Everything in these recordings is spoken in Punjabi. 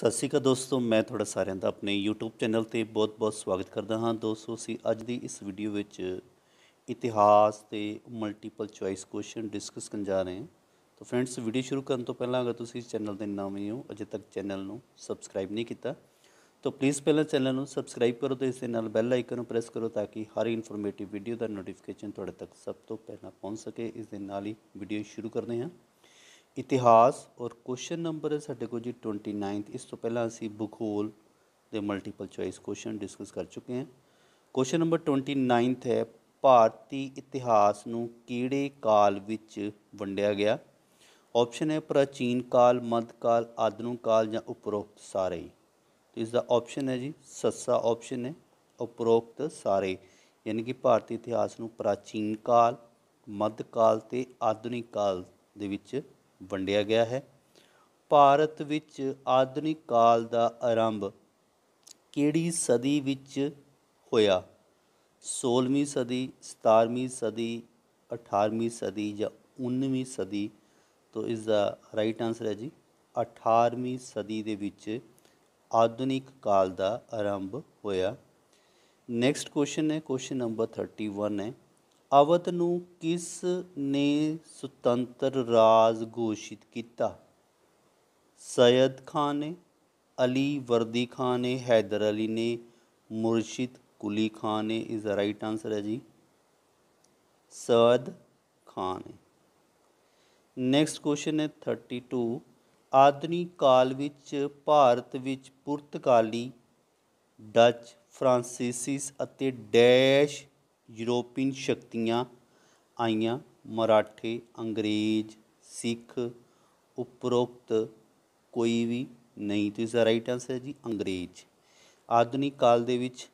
ਸਤਿ ਸ਼੍ਰੀ ਅਕਾਲ ਦੋਸਤੋ ਮੈਂ ਤੁਹਾਡਾ ਸਾਰਿਆਂ ਦਾ ਆਪਣੇ YouTube ਚੈਨਲ ਤੇ ਬਹੁਤ-ਬਹੁਤ ਸਵਾਗਤ ਕਰਦਾ ਹਾਂ ਦੋਸਤੋ ਅਸੀਂ ਅੱਜ ਦੀ ਇਸ ਵੀਡੀਓ ਵਿੱਚ ਇਤਿਹਾਸ ਤੇ ਮਲਟੀਪਲ ਚੁਆਇਸ ਕੁਐਸਚਨ ਡਿਸਕਸ ਕਰਨ ਜਾ ਰਹੇ ਹਾਂ ਤਾਂ ਫਰੈਂਡਸ ਵੀਡੀਓ ਸ਼ੁਰੂ ਕਰਨ ਤੋਂ ਪਹਿਲਾਂ ਅਗਰ ਤੁਸੀਂ ਇਸ ਚੈਨਲ ਦੇ ਨਵੇਂ ਹੋ ਅਜੇ ਤੱਕ ਚੈਨਲ ਨੂੰ ਸਬਸਕ੍ਰਾਈਬ ਨਹੀਂ ਕੀਤਾ ਤਾਂ ਪਲੀਜ਼ ਪਹਿਲਾਂ ਚੈਨਲ ਨੂੰ ਸਬਸਕ੍ਰਾਈਬ ਕਰੋ ਤੇ ਇਸ ਦੇ ਨਾਲ ਬੈਲ ਆਈਕਨ ਨੂੰ ਪ੍ਰੈਸ ਕਰੋ ਤਾਂ ਕਿ ਹਰ ਇਨਫੋਰਮੇਟਿਵ ਵੀਡੀਓ ਦਾ ਨੋਟੀਫਿਕੇਸ਼ਨ ਤੁਹਾਡੇ ਤੱਕ ਸਭ ਤੋਂ ਪਹਿਲਾਂ ਪਹੁੰਚ ਸਕੇ ਇਸ ਦੇ ਨਾਲ ਹੀ ਵੀਡੀਓ ਸ਼ੁਰੂ ਕਰਦੇ ਹਾਂ ਇਤਿਹਾਸ ਔਰ ਕੁਐਸਚਨ ਨੰਬਰ ਹੈ ਸਾਡੇ ਕੋਲ ਜੀ 29 ਇਸ ਤੋਂ ਪਹਿਲਾਂ ਅਸੀਂ ਭੂਗੋਲ ਦੇ ਮਲਟੀਪਲ ਚੁਆਇਸ ਕੁਐਸਚਨ ਡਿਸਕਸ ਕਰ ਚੁੱਕੇ ਹਾਂ ਕੁਐਸਚਨ ਨੰਬਰ 29 ਹੈ ਭਾਰਤੀ ਇਤਿਹਾਸ ਨੂੰ ਕਿਹੜੇ ਕਾਲ ਵਿੱਚ ਵੰਡਿਆ ਗਿਆ ਆਪਸ਼ਨ ਹੈ ਪ੍ਰਾਚੀਨ ਕਾਲ ਮੱਧ ਕਾਲ ਆਧੁਨਿਕ ਕਾਲ ਜਾਂ ਉਪਰੋਕਤ ਸਾਰੇ ਇਸ ਦਾ ਆਪਸ਼ਨ ਹੈ ਜੀ ਸੱਸਾ ਆਪਸ਼ਨ ਹੈ ਉਪਰੋਕਤ ਸਾਰੇ ਯਾਨੀ ਕਿ ਭਾਰਤੀ ਇਤਿਹਾਸ ਨੂੰ ਪ੍ਰਾਚੀਨ ਕਾਲ ਮੱਧ ਕਾਲ ਤੇ ਆਧੁਨਿਕ ਕਾਲ ਦੇ ਵਿੱਚ ਵੰਡਿਆ ਗਿਆ ਹੈ ਭਾਰਤ ਵਿੱਚ ਆਧੁਨਿਕ ਕਾਲ ਦਾ ਆਰੰਭ ਕਿਹੜੀ ਸਦੀ ਵਿੱਚ ਹੋਇਆ 16ਵੀਂ ਸਦੀ 17ਵੀਂ ਸਦੀ 18ਵੀਂ ਸਦੀ ਜਾਂ 19ਵੀਂ ਸਦੀ ਤੋਂ ਇਸ ਦਾ ਰਾਈਟ ਆਨਸਰ ਹੈ ਜੀ 18ਵੀਂ ਸਦੀ ਦੇ ਵਿੱਚ ਆਧੁਨਿਕ ਕਾਲ ਦਾ ਆਰੰਭ ਹੋਇਆ ਨੈਕਸਟ ਕੁਐਸਚਨ ਹੈ ਕੁਐਸਚਨ ਨੰਬਰ 31 ਹੈ ਅਵਤ ਨੂੰ ਕਿਸ ਨੇ ਸੁਤੰਤਰ ਰਾਜ ਘੋਸ਼ਿਤ ਕੀਤਾ ਸੈਦ ਖਾਨ ਨੇ ਅਲੀ ਵਰਦੀ ਖਾਨ ਨੇ ਹੈਦਰ ਅਲੀ ਨੇ ਮੁਰਸ਼ਿਦ ਕੁਲੀ ਖਾਨ ਨੇ ਇਜ਼ ਦਾ ਰਾਈਟ ਆਨਸਰ ਹੈ ਜੀ ਸੈਦ ਖਾਨ ਨੇ ਨੈਕਸਟ ਕੁਐਸਚਨ ਹੈ 32 ਆਧੁਨਿਕ ਕਾਲ ਵਿੱਚ ਭਾਰਤ ਵਿੱਚ ਪੁਰਤਗਾਲੀ ਡੱਚ ਫ੍ਰਾਂਸੀਸਿਸ ਅਤੇ ਡੈਸ਼ ਯੂਰੋਪੀਅਨ ਸ਼ਕਤੀਆਂ ਆਈਆਂ ਮਰਾਠੇ ਅੰਗਰੇਜ਼ ਸਿੱਖ ਉਪਰੋਕਤ ਕੋਈ ਵੀ ਨਹੀਂ ਤੇ ਇਸਦਾ ਰਾਈਟ ਆਨਸਰ ਹੈ ਜੀ ਅੰਗਰੇਜ਼ ਆਧੁਨਿਕ ਕਾਲ ਦੇ ਵਿੱਚ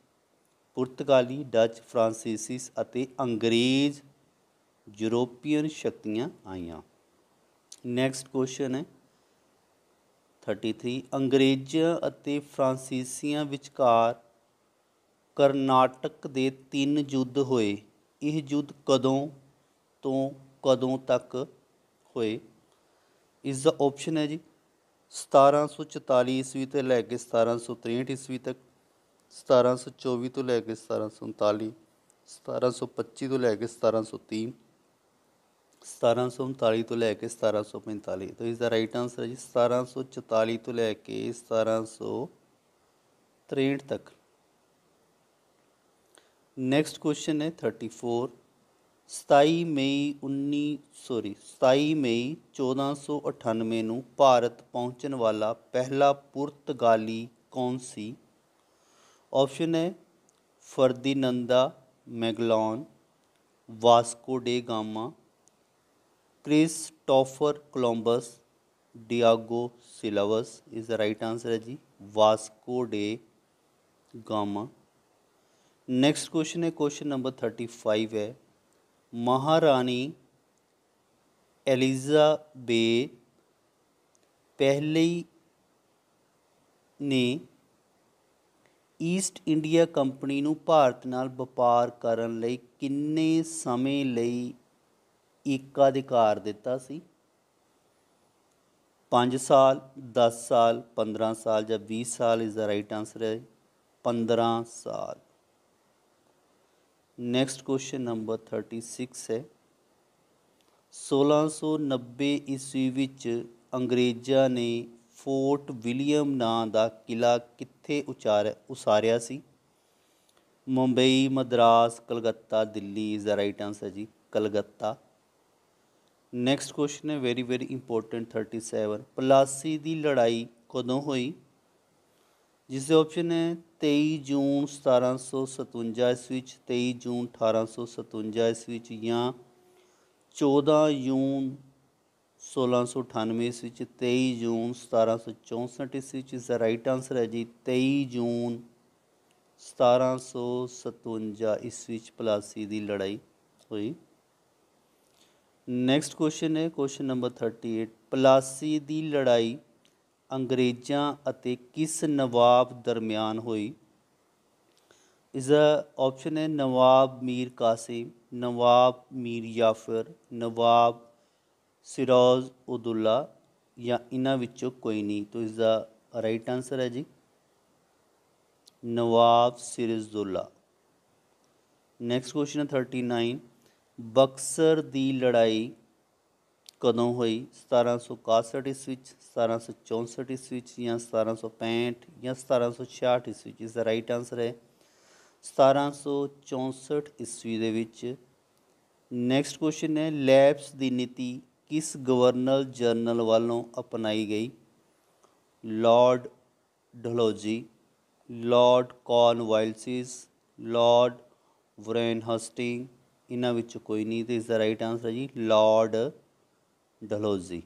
ਪੁਰਤਗਾਲੀ ਡੱਚ ਫ੍ਰਾਂਸੀਸੀਸ ਅਤੇ ਅੰਗਰੇਜ਼ ਯੂਰੋਪੀਅਨ ਸ਼ਕਤੀਆਂ ਆਈਆਂ ਨੈਕਸਟ ਕੁਐਸਚਨ ਹੈ 33 ਅੰਗਰੇਜ਼ ਅਤੇ ਫ੍ਰਾਂਸੀਸੀਆਂ ਵਿਚਕਾਰ करनाटक के तीन युद्ध होए यह युद्ध कदों तो कदों तक होए इसका ऑप्शन है जी सतारह सौ चुताली ईस्वी तो लैके सतारह सौ तेंठ ईस्वी तक सतारह सौ चौबी तो लैके सतारह सौ उनताली सतारह सौ पच्ची तो लैके सतारह सौ तीह सतारह सौ उनताली तो लैके सतारह सौ पैंताली तो इसका राइट आंसर है जी सतारह सौ चुताली तो लैके सतारह सौ तेंठ तक ਨੈਕਸਟ ਕੁਐਸਚਨ ਹੈ 34 27 ਮਈ 19 ਸੌਰੀ 27 ਮਈ 1498 ਨੂੰ ਭਾਰਤ ਪਹੁੰਚਣ ਵਾਲਾ ਪਹਿਲਾ ਪੁਰਤਗਾਲੀ ਕੌਣ ਸੀ ਆਪਸ਼ਨ ਹੈ Ferdinand Magellan Vasco da Gama Christopher Columbus Diego Silves is the right answer ਹੈ ਜੀ Vasco da Gama next question ਹੈ ਕੁਐਸਚਨ ਨੰਬਰ 35 ਹੈ ਮਹਾਰਾਣੀ ਐਲੀਜ਼ਾ ਬੇ ਪਹਿਲੀ ਨੇ ਈਸਟ ਇੰਡੀਆ ਕੰਪਨੀ ਨੂੰ ਭਾਰਤ ਨਾਲ ਵਪਾਰ ਕਰਨ ਲਈ ਕਿੰਨੇ ਸਮੇਂ ਲਈ ਅਧਿਕਾਰ ਦਿੱਤਾ ਸੀ 5 ਸਾਲ 10 ਸਾਲ 15 ਸਾਲ ਜਾਂ 20 ਸਾਲ ਇਸ ਦਾ ਰਾਈਟ ਆਨਸਰ ਹੈ 15 ਸਾਲ ਨੈਕਸਟ ਕੁਐਸਚਨ ਨੰਬਰ 36 ਹੈ 1690 ਈਸਵੀ ਵਿੱਚ ਅੰਗਰੇਜ਼ਾਂ ਨੇ ਫੋਰਟ ਵਿਲੀਅਮ ਨਾਂ ਦਾ ਕਿਲਾ ਕਿੱਥੇ ਉਚਾਰ ਉਸਾਰਿਆ ਸੀ Mumbai Madras Calcutta Delhi is the right answer ਜੀ ਕਲਕੱਤਾ ਨੈਕਸਟ ਕੁਐਸਚਨ ਹੈ ਵੈਰੀ ਵੈਰੀ ਇੰਪੋਰਟੈਂਟ 37 ਪਲਾਸੀ ਦੀ ਲੜਾਈ ਕਦੋਂ ਹੋਈ ਜਿਸ ਦੇ ਆਪਸ਼ਨ ਹੈ 23 ਜੂਨ 1757 ਈਸਵੀ ਵਿੱਚ 23 ਜੂਨ 1857 ਈਸਵੀ ਵਿੱਚ ਜਾਂ 14 ਜੂਨ 1698 ਈਸਵੀ ਵਿੱਚ 23 ਜੂਨ 1764 ਈਸਵੀ ਵਿੱਚ ਇਸ ਦਾ ਰਾਈਟ ਆਨਸਰ ਹੈ ਜੀ 23 ਜੂਨ 1757 ਈਸਵੀ ਵਿੱਚ ਪਲਾਸੀ ਦੀ ਲੜਾਈ ਹੋਈ ਨੈਕਸਟ ਕੁਐਸਚਨ ਹੈ ਕੁਐਸਚਨ ਨੰਬਰ 38 ਪਲਾਸੀ ਦੀ ਲੜਾਈ ਅੰਗਰੇਜ਼ਾਂ ਅਤੇ ਕਿਸ ਨਵਾਬ ਦਰਮਿਆਨ ਹੋਈ ਇਸ ਦਾ ਆਪਸ਼ਨ ਹੈ ਨਵਾਬ ਮੀਰ ਕਾਸਿਮ ਨਵਾਬ ਮੀਰ ਯਾਫਰ ਨਵਾਬ ਸਿਰਾਜ ਉਦੁੱਲਾ ਜਾਂ ਇਹਨਾਂ ਵਿੱਚੋਂ ਕੋਈ ਨਹੀਂ ਤੋਂ ਇਸ ਦਾ ਰਾਈਟ ਆਨਸਰ ਹੈ ਜੀ ਨਵਾਬ ਸਿਰਜ਼ੁੱਲਾ ਨੈਕਸਟ ਕੁਐਸਚਨ ਹੈ 39 ਬਕਸਰ ਦੀ ਲੜਾਈ ਕਦੋਂ ਹੋਈ 1761 ਇਸ ਵਿੱਚ 1764 ਚ ਜਾਂ 1765 ਜਾਂ 1766 ਈਸਵੀ ਇਸ ਦਾ ਰਾਈਟ ਆਨਸਰ ਹੈ 1764 ਈਸਵੀ ਦੇ ਵਿੱਚ ਨੈਕਸਟ ਕੁਐਸਚਨ ਹੈ ਲੈਪਸ ਦੀ ਨੀਤੀ ਕਿਸ ਗਵਰਨਰ ਜਨਰਲ ਵੱਲੋਂ ਅਪਣਾਈ ਗਈ Lord Dalhousie Lord Cornwallis Lord Warren Hastings ਇਹਨਾਂ ਵਿੱਚ ਕੋਈ ਨਹੀਂ ਤੇ ਇਸ ਦਾ ਰਾਈਟ ਆਨਸਰ ਹੈ ਜੀ ਲਾਰਡ ਡਲੋਜੀ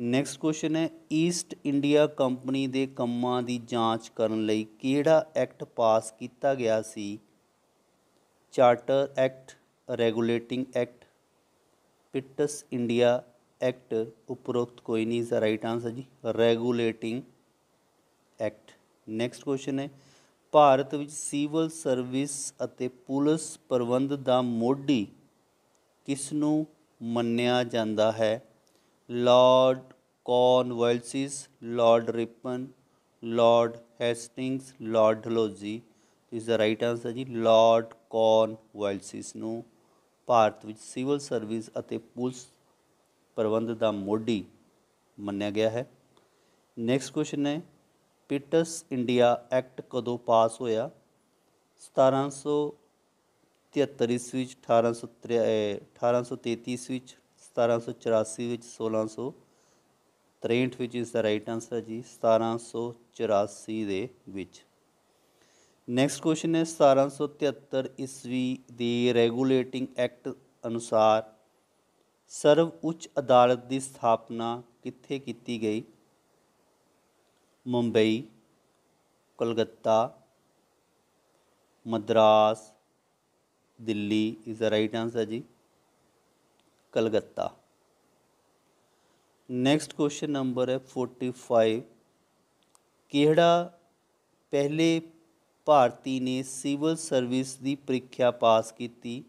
ਨੈਕਸਟ ਕੁਐਸਚਨ ਹੈ ਈਸਟ ਇੰਡੀਆ ਕੰਪਨੀ ਦੇ ਕੰਮਾਂ ਦੀ ਜਾਂਚ ਕਰਨ ਲਈ ਕਿਹੜਾ ਐਕਟ ਪਾਸ ਕੀਤਾ ਗਿਆ ਸੀ Charter Act Regulating Act Pitt's India Act ਉਪਰੋਕਤ ਕੋਈ ਨਹੀਂ ਇਸ ਰਾਈਟ ਆਨਸਰ ਜੀ ਰੈਗੂਲੇਟਿੰਗ ਐਕਟ ਨੈਕਸਟ ਕੁਐਸਚਨ ਹੈ ਭਾਰਤ ਵਿੱਚ ਸਿਵਲ ਸਰਵਿਸ ਅਤੇ ਪੁਲਿਸ ਪ੍ਰਬੰਧ ਦਾ ਮੋਢੀ ਕਿਸ ਨੂੰ ਮੰਨਿਆ ਜਾਂਦਾ ਹੈ Lord Cornwallis Lord Ripon Lord Hastings Lord Dalhousie ਇਸ ਦਾ ਰਾਈਟ ਆਨਸਰ ਜੀ ਲਾਰਡ ਕੌਨਵਲਸਿਸ ਨੂੰ ਭਾਰਤ ਵਿੱਚ ਸਿਵਲ ਸਰਵਿਸ ਅਤੇ ਪੁਲਿਸ ਪ੍ਰਬੰਧ ਦਾ ਮੋਢੀ ਮੰਨਿਆ ਗਿਆ ਹੈ ਨੈਕਸਟ ਕੁਐਸਚਨ ਹੈ ਪਿਟਸ ਇੰਡੀਆ ਐਕਟ ਕਦੋਂ ਪਾਸ ਹੋਇਆ 1773 ਈਸਵੀ 1873 1833 ਵਿੱਚ 1784 ਵਿੱਚ 1663 ਵਿੱਚ ਇਸ ਦਾ ਰਾਈਟ ਆਨਸਰ ਹੈ ਜੀ 1784 ਦੇ ਵਿੱਚ ਨੈਕਸਟ ਕੁਐਸਚਨ ਹੈ 1773 ਈਸਵੀ ਦੀ ਰੈਗੂਲੇਟਿੰਗ ਐਕਟ ਅਨੁਸਾਰ ਸਰਵ ਉੱਚ ਅਦਾਲਤ ਦੀ ਸਥਾਪਨਾ ਕਿੱਥੇ ਕੀਤੀ ਗਈ Mumbai Calcutta Madras Delhi is the right answer ਜੀ ਕਲਕੱਤਾ ਨੈਕਸਟ ਕੁਐਸਚਨ ਨੰਬਰ ਹੈ 45 ਕਿਹੜਾ ਪਹਿਲੇ ਭਾਰਤੀ ਨੇ ਸਿਵਲ ਸਰਵਿਸ ਦੀ ਪ੍ਰੀਖਿਆ ਪਾਸ ਕੀਤੀ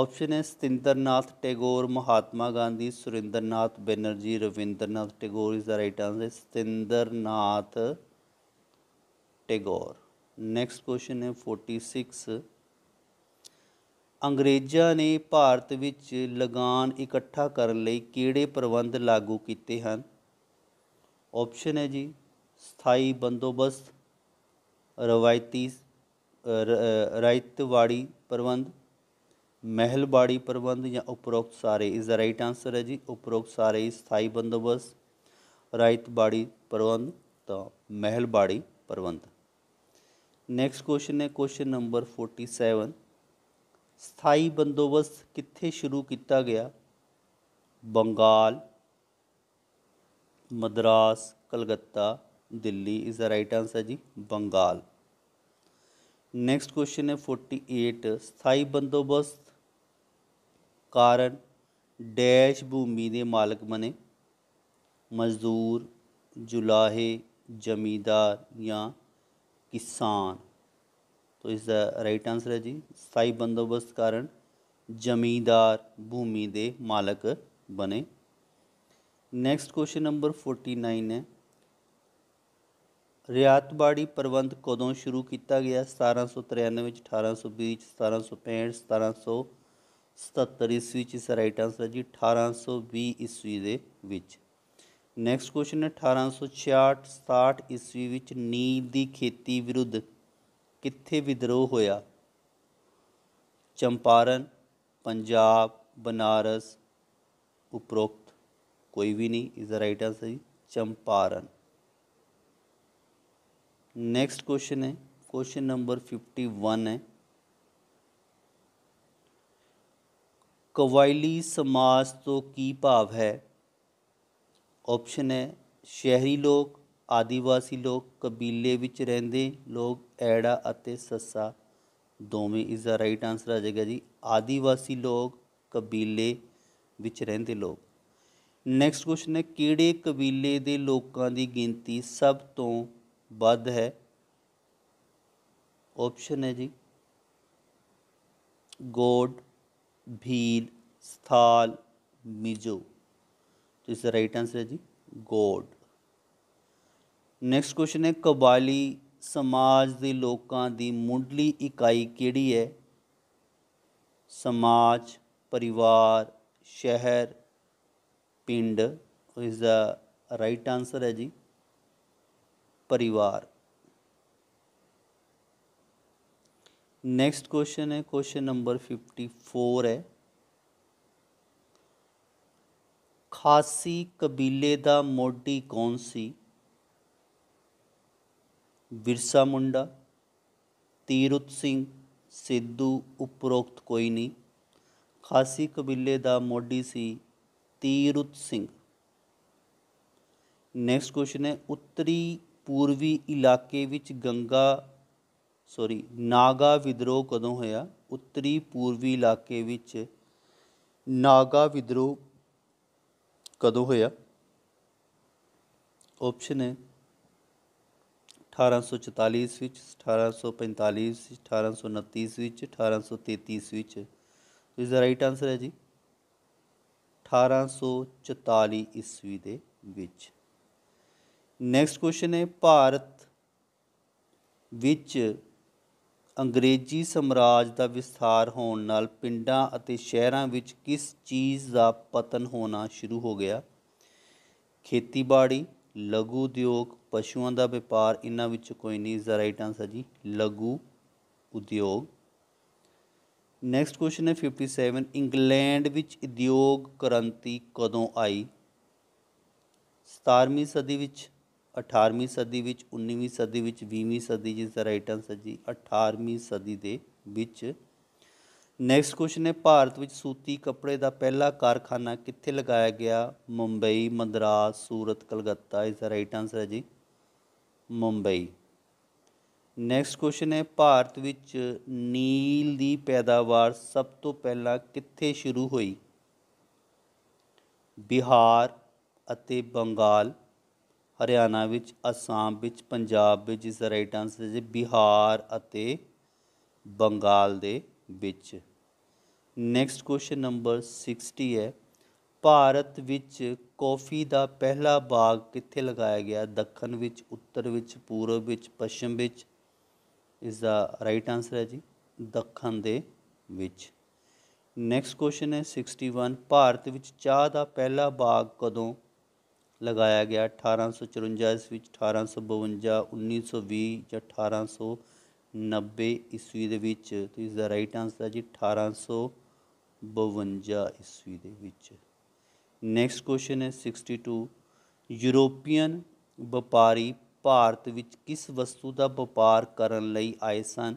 ਆਪਸ਼ਨ ਹੈ ਸਤਿੰਦਰਨਾਥ ਟੈਗੋਰ ਮਹਾਤਮਾ ਗਾਂਧੀ ਸੁਰਿੰਦਰਨਾਥ ਬੈਨਰਜੀ ਰਵਿੰਦਰਨਾਥ ਟੈਗੋਰ ਇਸ ਦਾ right answer Satyendranath Tagore next question ਹੈ 46 ਅੰਗਰੇਜ਼ਾਂ ਨੇ ਭਾਰਤ ਵਿੱਚ ਲਗਾਨ ਇਕੱਠਾ ਕਰਨ ਲਈ ਕਿਹੜੇ ਪ੍ਰਬੰਧ ਲਾਗੂ ਕੀਤੇ ਹਨ ਆਪਸ਼ਨ ਹੈ ਜੀ ਸਥਾਈ ਬੰਦੋਬਸਤ ਰਵਾਇਤੀ ਰਾਇਤਵਾੜੀ ਪ੍ਰਬੰਧ ਮਹਿਲਬਾੜੀ ਪ੍ਰਬੰਧ ਜਾਂ ਉਪਰੋਕਤ ਸਾਰੇ ਇਸ ਦਾ ਰਾਈਟ ਆਨਸਰ ਹੈ ਜੀ ਉਪਰੋਕਤ ਸਾਰੇ ਸਥਾਈ ਬੰਦੋਬਸਤ ਰਾਇਤਵਾੜੀ ਪ੍ਰਬੰਧ ਤਾਂ ਮਹਿਲਬਾੜੀ ਪ੍ਰਬੰਧ ਨੈਕਸਟ ਕੁਐਸਚਨ ਹੈ ਕੁਐਸਚਨ ਨੰਬਰ 47 ਸਥਾਈ ਬੰਦੋਬਸਤ ਕਿੱਥੇ ਸ਼ੁਰੂ ਕੀਤਾ ਗਿਆ Bengal Madras Calcutta Delhi is the right answer ਜੀ ਬੰਗਾਲ ਨੈਕਸਟ ਕੁਐਸਚਨ ਹੈ 48 ਸਥਾਈ ਬੰਦੋਬਸਤ ਕਾਰਨ ਡੈਸ਼ ਭੂਮੀ ਦੇ ਮਾਲਕ ਬਣੇ ਮਜ਼ਦੂਰ ਜੁਲਾਹੇ ਜ਼ਮੀਦਾਰ ਜਾਂ ਕਿਸਾਨ ਇਸ ਦਾ ਰਾਈਟ ਆਨਸਰ ਹੈ ਜੀ ਸਾਈ ਬੰਦੋਬਸਤ ਕਾਰਨ ਜ਼ਮੀਂਦਾਰ ਭੂਮੀ ਦੇ ਮਾਲਕ ਬਣੇ ਨੈਕਸਟ ਕੁਐਸਚਨ ਨੰਬਰ 49 ਹੈ ਰਿਆਤਬਾੜੀ ਪ੍ਰਬੰਧ ਕਦੋਂ ਸ਼ੁਰੂ ਕੀਤਾ ਗਿਆ 1793 ਵਿੱਚ 1820 ਵਿੱਚ 1765 1777 ਈਸਵੀ ਚ ਇਸ ਰਾਈਟ ਆਨਸਰ ਹੈ ਜੀ 1820 ਈਸਵੀ ਦੇ ਵਿੱਚ ਨੈਕਸਟ ਕੁਐਸਚਨ ਹੈ 1866 67 ਈਸਵੀ ਵਿੱਚ ਨੀਲ ਦੀ ਖੇਤੀ ਵਿਰੁੱਧ ਕਿੱਥੇ विद्रोह ਹੋਇਆ चंपारण पंजाब बनारस ਉਪਰੋਕਤ कोई भी नहीं इज द राइट आंसर जी चंपारण नेक्स्ट क्वेश्चन है क्वेश्चन नंबर फिफ्टी वन है कवायली समाज तो की भाव है ऑप्शन है शहरी लोग ਆਦੀਵਾਸੀ ਲੋਕ ਕਬੀਲੇ ਵਿੱਚ ਰਹਿੰਦੇ ਲੋਕ ਐੜਾ ਅਤੇ ਸੱਸਾ ਦੋਵੇਂ ਇਸ ਦਾ ਰਾਈਟ ਆਨਸਰ ਆ ਜਾਏਗਾ ਜੀ ਆਦੀਵਾਸੀ ਲੋਕ ਕਬੀਲੇ ਵਿੱਚ ਰਹਿੰਦੇ ਲੋਕ ਨੈਕਸਟ ਕੁਐਸਚਨ ਹੈ ਕਿਹੜੇ ਕਬੀਲੇ ਦੇ ਲੋਕਾਂ ਦੀ ਗਿਣਤੀ ਸਭ ਤੋਂ ਵੱਧ ਹੈ ਆਪਸ਼ਨ ਹੈ ਜੀ ਗੋਡ ਭੀਲ ਸਥਾਲ ਮਿਜੋ ਇਸ ਦਾ ਰਾਈਟ ਆਨਸਰ ਹੈ ਜੀ ਗੋਡ ਨੈਕਸਟ ਕੁਐਸਚਨ ਹੈ ਕਬਾਇਲੀ ਸਮਾਜ ਦੇ ਲੋਕਾਂ ਦੀ ਮੁੱਢਲੀ ਇਕਾਈ ਕਿਹੜੀ ਹੈ ਸਮਾਜ ਪਰਿਵਾਰ ਸ਼ਹਿਰ ਪਿੰਡ ਇਸ ਦਾ ਰਾਈਟ ਆਨਸਰ ਹੈ ਜੀ ਪਰਿਵਾਰ ਨੈਕਸਟ ਕੁਐਸਚਨ ਹੈ ਕੁਐਸਚਨ ਨੰਬਰ 54 ਹੈ ਖਾਸੀ ਕਬੀਲੇ ਦਾ ਮੋਢੀ ਕੌਣ ਸੀ ਬਿਰਸਾ ਮੁੰਡਾ ਤੀਰਤ ਸਿੰਘ ਸਿੱਧੂ ਉਪਰੋਕਤ ਕੋਈ ਨਹੀਂ ਖਾਸੀ ਕਬੀਲੇ ਦਾ ਮੋਢੀ ਸੀ ਤੀਰਤ ਸਿੰਘ ਨੈਕਸਟ ਕੁਐਸਚਨ ਹੈ ਉੱਤਰੀ ਪੂਰਬੀ ਇਲਾਕੇ ਵਿੱਚ ਗੰਗਾ ਸੌਰੀ ਨਾਗਾ ਵਿਦਰੋਹ ਕਦੋਂ ਹੋਇਆ ਉੱਤਰੀ ਪੂਰਬੀ ਇਲਾਕੇ ਵਿੱਚ ਨਾਗਾ ਵਿਦਰੋਹ ਕਦੋਂ ਹੋਇਆ ਆਪਸ਼ਨ ਹੈ 1844 ਵਿੱਚ 1845 ਵਿੱਚ 1829 ਵਿੱਚ 1833 ਵਿੱਚ ਵਿੱਚ ਇਸ ਦਾ ਰਾਈਟ ਆਨਸਰ ਹੈ ਜੀ 1844 ਈਸਵੀ ਦੇ ਵਿੱਚ ਨੈਕਸਟ ਕੁਐਸਚਨ ਹੈ ਭਾਰਤ ਵਿੱਚ ਅੰਗਰੇਜ਼ੀ ਸਮਰਾਜ ਦਾ ਵਿਸਥਾਰ ਹੋਣ ਨਾਲ ਪਿੰਡਾਂ ਅਤੇ ਸ਼ਹਿਰਾਂ ਵਿੱਚ ਕਿਸ ਚੀਜ਼ ਦਾ ਪਤਨ ਹੋਣਾ ਸ਼ੁਰੂ ਹੋ ਗਿਆ ਖੇਤੀਬਾੜੀ ਲਘੂ ਉਦਯੋਗ ਪਸ਼ੂਆਂ ਦਾ ਵਪਾਰ ਇਹਨਾਂ ਵਿੱਚ ਕੋਈ ਨਹੀਂ ਇਸ ਦਾ ਰਾਈਟ ਆਨਸਰ ਜੀ ਲਘੂ ਉਦਯੋਗ ਨੈਕਸਟ ਕੁਐਸਚਨ ਹੈ 57 ਇੰਗਲੈਂਡ ਵਿੱਚ ਉਦਯੋਗ ਕ੍ਰਾਂਤੀ ਕਦੋਂ ਆਈ 17ਵੀਂ ਸਦੀ ਵਿੱਚ 18ਵੀਂ ਸਦੀ ਵਿੱਚ 19ਵੀਂ ਸਦੀ ਵਿੱਚ 20ਵੀਂ ਸਦੀ ਜਿਸ ਦਾ ਰਾਈਟ ਆਨਸਰ ਜੀ 18ਵੀਂ ਸਦੀ ਦੇ ਵਿੱਚ ਨੈਕਸਟ ਕੁਐਸਚਨ ਹੈ ਭਾਰਤ ਵਿੱਚ ਸੂਤੀ ਕੱਪੜੇ ਦਾ ਪਹਿਲਾ ਕਾਰਖਾਨਾ ਕਿੱਥੇ ਲਗਾਇਆ ਗਿਆ ਮੁੰਬਈ ਮਦਰਾਸ ਸੂਰਤ ਕਲਕੱਤਾ ਇਸ ਦਾ ਰਾਈਟ ਆਨਸਰ ਹੈ ਜੀ ਮੁੰਬਈ ਨੈਕਸਟ ਕੁਐਸਚਨ ਹੈ ਭਾਰਤ ਵਿੱਚ ਨੀਲ ਦੀ ਪੈਦਾਵਾਰ ਸਭ ਤੋਂ ਪਹਿਲਾਂ ਕਿੱਥੇ ਸ਼ੁਰੂ ਹੋਈ ਬਿਹਾਰ ਅਤੇ ਬੰਗਾਲ ਹਰਿਆਣਾ ਵਿੱਚ ਅਸਾਮ ਵਿੱਚ ਪੰਜਾਬ ਵਿੱਚ ਇਸ ਦਾ ਰਾਈਟ ਆਨਸਰ ਹੈ ਜੀ ਬਿਹਾਰ ਅਤੇ ਬੰਗਾਲ ਦੇ ਵਿੱਚ ਨੈਕਸਟ ਕੁਐਸਚਨ ਨੰਬਰ 60 ਹੈ ਭਾਰਤ ਵਿੱਚ ਕੌਫੀ ਦਾ ਪਹਿਲਾ ਬਾਗ ਕਿੱਥੇ ਲਗਾਇਆ ਗਿਆ ਦੱਖਣ ਵਿੱਚ ਉੱਤਰ ਵਿੱਚ ਪੂਰਬ ਵਿੱਚ ਪੱਛਮ ਵਿੱਚ ਇਸ ਦਾ ਰਾਈਟ ਆਨਸਰ ਹੈ ਜੀ ਦੱਖਣ ਦੇ ਵਿੱਚ ਨੈਕਸਟ ਕੁਐਸਚਨ ਹੈ 61 ਭਾਰਤ ਵਿੱਚ ਚਾਹ ਦਾ ਪਹਿਲਾ ਬਾਗ ਕਦੋਂ ਲਗਾਇਆ ਗਿਆ 1854 ਇਸ ਵਿੱਚ 1852 1920 ਜਾਂ 1800 90 ਈਸਵੀ ਦੇ ਵਿੱਚ ਤੇ ਇਸ ਦਾ ਰਾਈਟ ਆਨਸਰ ਹੈ ਜੀ 1852 ਈਸਵੀ ਦੇ ਵਿੱਚ ਨੈਕਸਟ ਕੁਐਸਚਨ ਹੈ 62 ਯੂਰੋਪੀਅਨ ਵਪਾਰੀ ਭਾਰਤ ਵਿੱਚ ਕਿਸ ਵਸਤੂ ਦਾ ਵਪਾਰ ਕਰਨ ਲਈ ਆਏ ਸਨ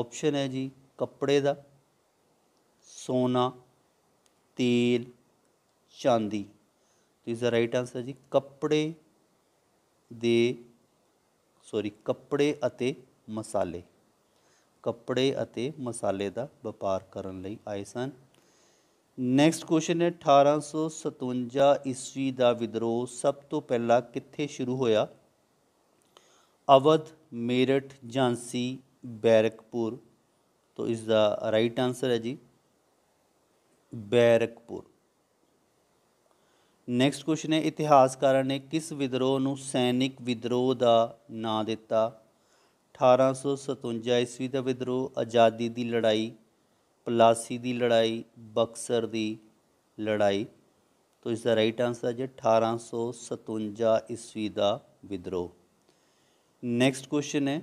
ਆਪਸ਼ਨ ਹੈ ਜੀ ਕੱਪੜੇ ਦਾ ਸੋਨਾ ਤੇਲ ਚਾਂਦੀ ਤੇ ਇਸ ਦਾ ਰਾਈਟ ਆਨਸਰ ਹੈ ਜੀ ਕੱਪੜੇ ਦੇ ਸੌਰੀ ਕੱਪੜੇ ਅਤੇ ਮਸਾਲੇ ਕੱਪੜੇ ਅਤੇ ਮਸਾਲੇ ਦਾ ਵਪਾਰ ਕਰਨ ਲਈ ਆਏ ਸਨ ਨੈਕਸਟ ਕੁਐਸਚਨ ਹੈ 1857 ਈਸਵੀ ਦਾ ਵਿਦਰੋਹ ਸਭ ਤੋਂ ਪਹਿਲਾਂ ਕਿੱਥੇ ਸ਼ੁਰੂ ਹੋਇਆ ਅਵਧ ਮੇਰਠ ਝਾਂਸੀ ਬੈਰਕਪੁਰ ਤੋਂ ਇਸ ਦਾ ਰਾਈਟ ਆਨਸਰ ਹੈ ਜੀ ਬੈਰਕਪੁਰ ਨੈਕਸਟ ਕੁਐਸਚਨ ਹੈ ਇਤਿਹਾਸਕਾਰਾਂ ਨੇ ਕਿਸ ਵਿਦਰੋਹ ਨੂੰ ਸੈਨਿਕ ਵਿਦਰੋਹ ਦਾ ਨਾਂ ਦਿੱਤਾ 1857 ਈਸਵੀ ਦਾ ਵਿਦਰੋਹ ਆਜ਼ਾਦੀ ਦੀ ਲੜਾਈ ਪਲਾਸੀ ਦੀ ਲੜਾਈ ਬਕਸਰ ਦੀ ਲੜਾਈ ਤੋ ਇਸ ਦਾ ਰਾਈਟ ਆਨਸਰ ਹੈ 1857 ਈਸਵੀ ਦਾ ਵਿਦਰੋਹ ਨੈਕਸਟ ਕੁਐਸਚਨ ਹੈ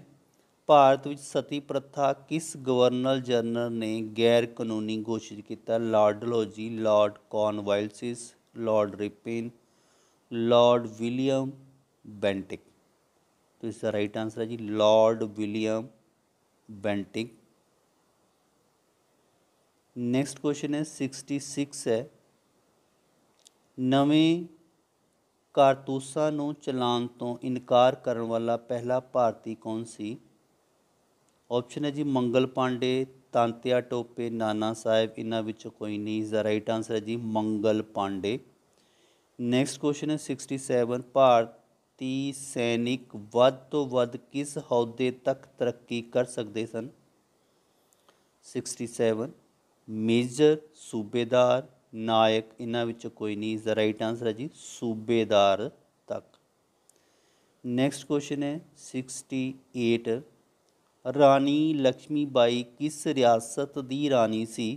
ਭਾਰਤ ਵਿੱਚ ਸਤੀ ਪ੍ਰਥਾ ਕਿਸ ਗਵਰਨਰ ਜਨਰਲ ਨੇ ਗੈਰ ਕਾਨੂੰਨੀ ਘੋਸ਼ਿਤ ਕੀਤਾ Lord Dalhousie Lord Cornwallis Lord Ripon Lord William Bentinck तो इसका राइट आंसर है जी Lord William Bentinck next question है सिक्सटी सिक्स है ਨਵੇਂ ਕਾਰਤੂਸਾਂ ਨੂੰ ਚਲਾਉਣ ਤੋਂ ਇਨਕਾਰ ਕਰਨ ਵਾਲਾ ਪਹਿਲਾ ਭਾਰਤੀ ਕੌਣ ਸੀ ਆਪਸ਼ਨ ਹੈ ਜੀ ਮੰਗਲ ਪਾਂਡੇ ਤਾਂਤਿਆ ਟੋਪੇ ਨਾਨਾ ਸਾਹਿਬ ਇਹਨਾਂ ਵਿੱਚੋਂ ਕੋਈ ਨਹੀਂ ਇਸ ਦਾ ਰਾਈਟ ਆਨਸਰ ਹੈ ਜੀ ਮੰਗਲ ਪਾਂਡੇ ਨੈਕਸਟ ਕੁਐਸਚਨ ਹੈ 67 ਭਾਰਤ ਭਾਰਤੀ ਸੈਨਿਕ ਵੱਧ ਤੋਂ ਵੱਧ ਕਿਸ ਹੌਦੇ ਤੱਕ ਤਰੱਕੀ ਕਰ ਸਕਦੇ ਸਨ 67 ਮੇਜਰ ਸੂਬੇਦਾਰ ਨਾਇਕ ਇਹਨਾਂ ਵਿੱਚੋਂ ਕੋਈ ਨਹੀਂ ਇਸ ਦਾ ਰਾਈਟ ਆਨਸਰ ਹੈ ਜੀ ਸੂਬੇਦਾਰ ਤੱਕ ਨੈਕਸਟ ਕੁਐਸਚਨ ਹੈ 68 ਰਾਣੀ ਲక్ష్ਮੀਬਾਈ ਕਿਸ ਰਿਆਸਤ ਦੀ ਰਾਣੀ ਸੀ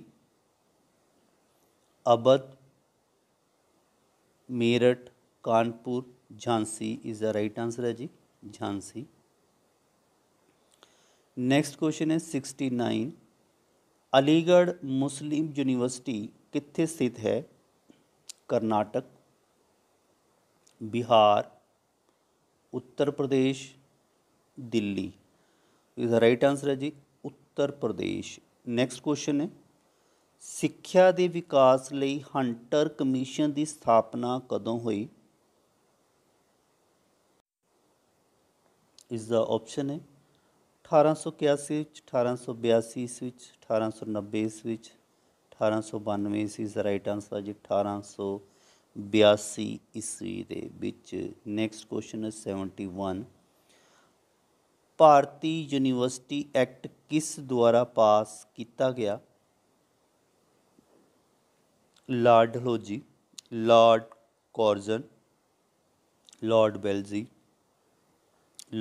Awadh Meerut Kanpur Jhansi is the right answer ਹੈ ਜੀ ਝਾਂਸੀ ਨੈਕਸਟ ਕੁਐਸਚਨ ਹੈ 69 ਅਲੀਗੜ ਮੁਸਲਿਮ ਯੂਨੀਵਰਸਿਟੀ ਕਿੱਥੇ ਸਥਿਤ ਹੈ Karnataka Bihar Uttar Pradesh Delhi is the right answer ਹੈ ਜੀ ਉੱਤਰ ਪ੍ਰਦੇਸ਼ ਨੈਕਸਟ ਕੁਐਸਚਨ ਹੈ ਸਿੱਖਿਆ ਦੇ ਵਿਕਾਸ ਲਈ ਹੰਟਰ ਕਮਿਸ਼ਨ ਦੀ ਸਥਾਪਨਾ ਕਦੋਂ ਹੋਈ 1949 ਇਸ ਦਾ ਆਪਸ਼ਨ ਹੈ 1881 ਵਿੱਚ 1882 ਇਸ ਵਿੱਚ 1890 ਇਸ ਵਿੱਚ 1892 ਇਸ ਇਸ ਦਾ ਰਾਈਟ ਆਨਸਰ ਜੀ 1882 ਇਸਵੀ ਦੇ ਵਿੱਚ ਨੈਕਸਟ ਕੁਐਸਚਨ ਇਸ 71 ਭਾਰਤੀ ਯੂਨੀਵਰਸਿਟੀ ਐਕਟ ਕਿਸ ਦੁਆਰਾ ਪਾਸ ਕੀਤਾ ਗਿਆ Lord Dalhousie Lord Curzon Lord ਬੈਲਜੀ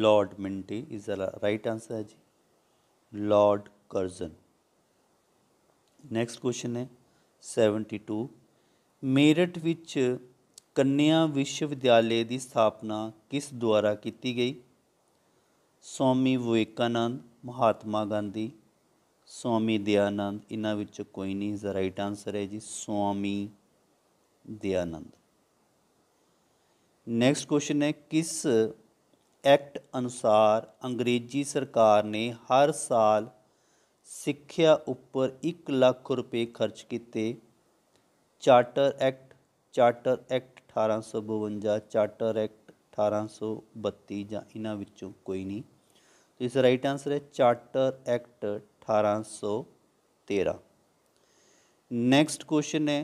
Lord Minto is the right answer ਹੈ ਜੀ ਲਾਰਡ ਕਰਜ਼ਨ ਨੈਕਸਟ ਕੁਐਸਚਨ ਹੈ 72 ਮੇਰਠ ਵਿੱਚ ਕੰਨਿਆ ਵਿਸ਼ਵ ਵਿਦਿਆਲੇ ਦੀ ਸਥਾਪਨਾ ਕਿਸ ਦੁਆਰਾ ਕੀਤੀ ਗਈ ਸਵਾਮੀ ਵਿਵੇਕਾਨੰਦ ਮਹਾਤਮਾ ਗਾਂਧੀ ਸਵਾਮੀ ਦਿਆਨੰਦ ਇਹਨਾਂ ਵਿੱਚ ਕੋਈ ਨਹੀਂ ਇਜ਼ ਰਾਈਟ ਆਨਸਰ ਹੈ ਜੀ ਸਵਾਮੀ ਦਿਆਨੰਦ ਨੈਕਸਟ ਕੁਐਸਚਨ ਹੈ ਕਿਸ ਐਕਟ ਅਨੁਸਾਰ ਅੰਗਰੇਜ਼ੀ ਸਰਕਾਰ ਨੇ ਹਰ ਸਾਲ ਸਿੱਖਿਆ ਉੱਪਰ 1 ਲੱਖ ਰੁਪਏ ਖਰਚ ਕੀਤੇ Charter Act Charter Act 1852 Charter Act 1832 ਜਾਂ ਇਹਨਾਂ ਵਿੱਚੋਂ ਕੋਈ ਨਹੀਂ ਤੇ ਇਸ ਰਾਈਟ ਆਨਸਰ ਹੈ ਚਾਰਟਰ ਐਕਟ 1813 ਨੈਕਸਟ ਕੁਐਸਚਨ ਹੈ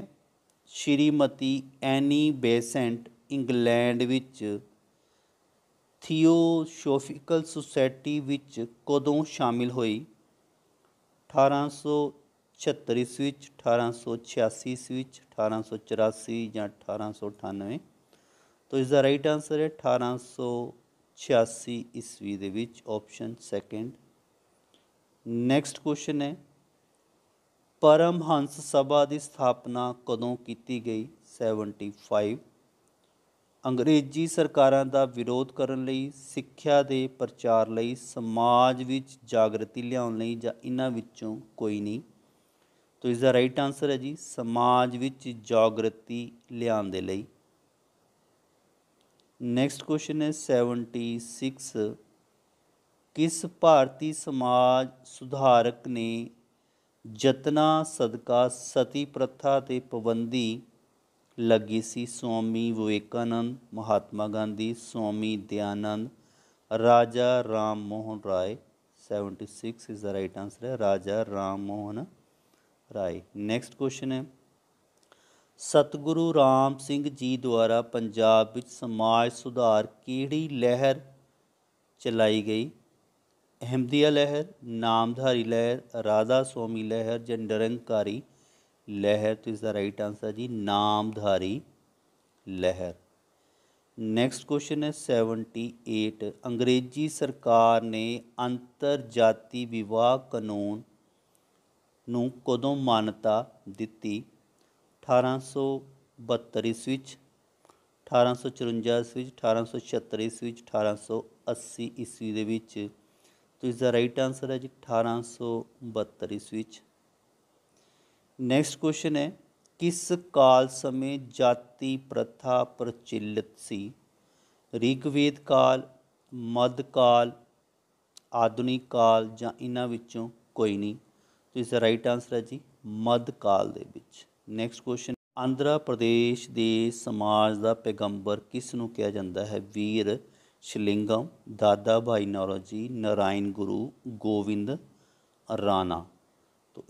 ਸ਼੍ਰੀਮਤੀ ਐਨੀ ਬੇਸੈਂਟ ਇੰਗਲੈਂਡ ਵਿੱਚ ਥਿਓਸੋਫਿਕਲ ਸੁਸਾਇਟੀ ਵਿੱਚ ਕਦੋਂ ਸ਼ਾਮਿਲ ਹੋਈ 1836 ਵਿੱਚ 1886 ਵਿੱਚ 1884 ਜਾਂ 1898 ਤੋਂ ਇਸ ਦਾ ਰਾਈਟ ਆਨਸਰ ਹੈ 1886 ਈਸਵੀ ਦੇ ਵਿੱਚ ਆਪਸ਼ਨ ਸੈਕੰਡ ਨੈਕਸਟ ਕੁਐਸਚਨ ਹੈ ਪਰਮ ਹੰਸ ਸਭਾ ਦੀ ਸਥਾਪਨਾ ਕਦੋਂ ਕੀਤੀ ਗਈ 75 ਅੰਗਰੇਜ਼ੀ ਸਰਕਾਰਾਂ ਦਾ ਵਿਰੋਧ ਕਰਨ ਲਈ ਸਿੱਖਿਆ ਦੇ ਪ੍ਰਚਾਰ ਲਈ ਸਮਾਜ ਵਿੱਚ ਜਾਗਰਤੀ ਲਿਆਉਣ ਲਈ ਜਾਂ ਇਹਨਾਂ ਵਿੱਚੋਂ ਕੋਈ ਨਹੀਂ ਤੋ ਇਸ ਦਾ ਰਾਈਟ ਆਨਸਰ ਹੈ ਜੀ ਸਮਾਜ ਵਿੱਚ ਜਾਗਰਤੀ ਲਿਆਉਣ ਦੇ ਲਈ ਨੈਕਸਟ ਕੁਐਸਚਨ ਹੈ 76 ਕਿਸ ਭਾਰਤੀ ਸਮਾਜ ਸੁਧਾਰਕ ਨੇ ਜਤਨਾ ਸਦਕਾ ਸਤੀ ਪ੍ਰਥਾ ਤੇ ਪਾਬੰਦੀ ਲੱਗੀ ਸੀ Swami Vivekananda Mahatma Gandhi Swami Dayanand Raja Ram Mohan Roy 76 is the right answer ਹੈ ਰਾਜਾ ਰਾਮ ਮੋਹਨ ਰਾਏ ਨੈਕਸਟ ਕੁਐਸਚਨ ਹੈ ਸਤਿਗੁਰੂ ਰਾਮ ਸਿੰਘ ਜੀ ਦੁਆਰਾ ਪੰਜਾਬ ਵਿੱਚ ਸਮਾਜ ਸੁਧਾਰ ਕਿਹੜੀ ਲਹਿਰ ਚਲਾਈ ਗਈ ਅਹਿਮਦੀਆ ਲਹਿਰ ਨਾਮਧਾਰੀ ਲਹਿਰ ਰਾਜਾ ਸਵਾਮੀ ਲਹਿਰ ਜਾਂ ਨਿਰੰਕਾਰੀ ਲਹਿਰ ਤੋਂ ਇਸ ਦਾ ਰਾਈਟ ਆਨਸਰ ਜੀ ਨਾਮਧਾਰੀ ਲਹਿਰ ਨੈਕਸਟ ਕੁਐਸਚਨ ਹੈ 78 ਅੰਗਰੇਜ਼ੀ ਸਰਕਾਰ ਨੇ ਅੰਤਰਜਾਤੀ ਵਿਵਾਹ ਕਾਨੂੰਨ ਨੂੰ ਕਦੋਂ ਮਾਨਤਾ ਦਿੱਤੀ 1872 ਈਸਵੀ ਵਿੱਚ 1854 ਈਸਵੀ ਵਿੱਚ 1876 ਈਸਵੀ ਵਿੱਚ 1880 ਈਸਵੀ ਦੇ ਵਿੱਚ ਤੋ ਇਸ ਦਾ ਰਾਈਟ ਆਨਸਰ ਹੈ ਜੀ 1872 ਈਸਵੀ ਵਿੱਚ ਨੈਕਸਟ ਕੁਐਸਚਨ ਹੈ ਕਿਸ ਕਾਲ ਸਮੇਂ ਜਾਤੀ ਪ੍ਰਥਾ ਪ੍ਰਚਲਿਤ ਸੀ ਰਿਗਵੇਦ ਕਾਲ ਮੱਧ ਕਾਲ ਆਧੁਨਿਕ ਕਾਲ ਜਾਂ ਇਹਨਾਂ ਵਿੱਚੋਂ ਕੋਈ ਨਹੀਂ ਤੋ ਇਸ ਦਾ ਰਾਈਟ ਆਨਸਰ ਹੈ ਜੀ ਮੱਧ ਕਾਲ ਦੇ ਵਿੱਚ ਨੈਕਸਟ ਕੁਐਸਚਨ ਆਂਧਰਾ ਪ੍ਰਦੇਸ਼ ਦੇ ਸਮਾਜ ਦਾ ਪੈਗੰਬਰ ਕਿਸ ਨੂੰ ਕਿਹਾ ਜਾਂਦਾ ਹੈ ਵੀਰ ਸ਼ਲਿੰਗਮ ਦਾਦਾ ਭਾਈ ਨੌਰੋਜੀ ਨਾਰਾਇਣ ਗੁਰੂ ਗੋਵਿੰਦ ਰਾਣਾ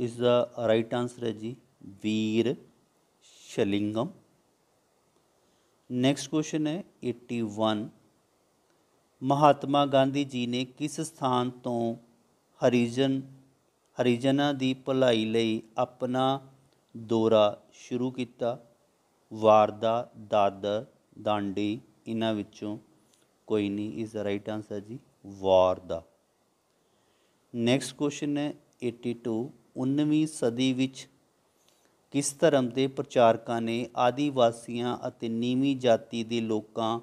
ਇਸ ਦਾ ਰਾਈਟ ਆਨਸਰ ਹੈ ਜੀ ਵੀਰ ਸ਼ਲਿੰਗਮ ਨੈਕਸਟ ਕੁਐਸਚਨ ਹੈ 81 ਮਹਾਤਮਾ ਗਾਂਧੀ ਜੀ ਨੇ ਕਿਸ ਸਥਾਨ ਤੋਂ ਹਰੀਜਨ ਹਰੀਜਨਾਂ ਦੀ ਭਲਾਈ ਲਈ ਆਪਣਾ ਦੌਰਾ ਸ਼ੁਰੂ ਕੀਤਾ ਵਾਰਦਾ ਦਾਦਰ ਦਾਂਡੀ ਇਹਨਾਂ ਵਿੱਚੋਂ ਕੋਈ ਨਹੀਂ ਇਸ ਦਾ ਰਾਈਟ ਆਨਸਰ ਜੀ ਵਾਰਦਾ ਨੈਕਸਟ ਕੁਐਸਚਨ ਹੈ 82 19ਵੀਂ ਸਦੀ ਵਿੱਚ ਕਿਸ ਧਰਮ ਦੇ ਪ੍ਰਚਾਰਕਾਂ ਨੇ ਆਦੀਵਾਸੀਆਂ ਅਤੇ ਨੀਵੀਂ ਜਾਤੀ ਦੇ ਲੋਕਾਂ